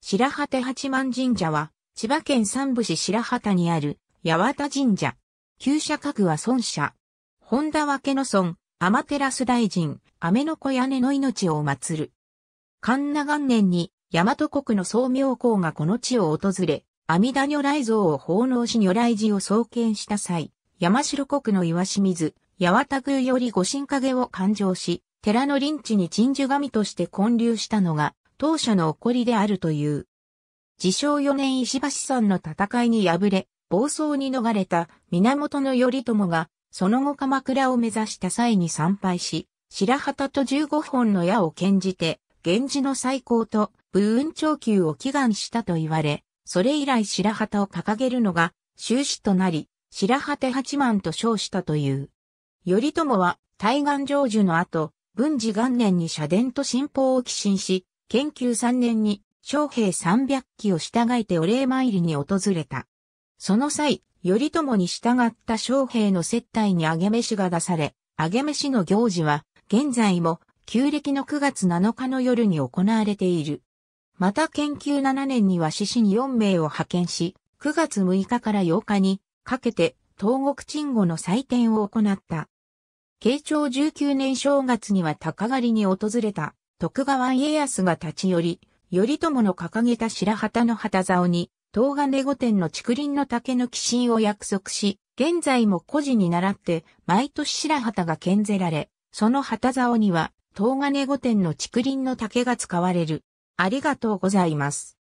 白旗八幡神社は、千葉県三部市白旗にある、八幡神社。旧社格は孫社。本田分の孫、天照大臣、雨の子屋根の命を祀る。神奈元年に、大和国の宗明公がこの地を訪れ、阿弥陀如来像を奉納し如来寺を創建した際、山城国の岩清水、八幡宮より御神影を勘定し、寺の臨地に鎮守神として建立したのが、当社の起こりであるという。自称4年石橋さんの戦いに敗れ、暴走に逃れた源頼朝が、その後鎌倉を目指した際に参拝し、白旗と15本の矢を献じて、源氏の最高と武運長久を祈願したと言われ、それ以来白旗を掲げるのが、終始となり、白旗八幡と称したという。頼朝は、大願成就の後、文治元年に社殿と新法を寄進し、研究3年に、将兵300騎を従えてお礼参りに訪れた。その際、頼朝に従った将兵の接待に揚げ飯が出され、揚げ飯の行事は、現在も、旧暦の9月7日の夜に行われている。また研究7年には獅子に4名を派遣し、9月6日から8日にかけて東国鎮護の祭典を行った。慶長19年正月には高狩りに訪れた徳川家康が立ち寄り、頼朝の掲げた白旗の旗竿に、東金御殿の竹林の竹の寄進を約束し、現在も孤児に倣って、毎年白旗が献ぜられ、その旗竿には、東金御殿の竹林の竹が使われる。ありがとうございます。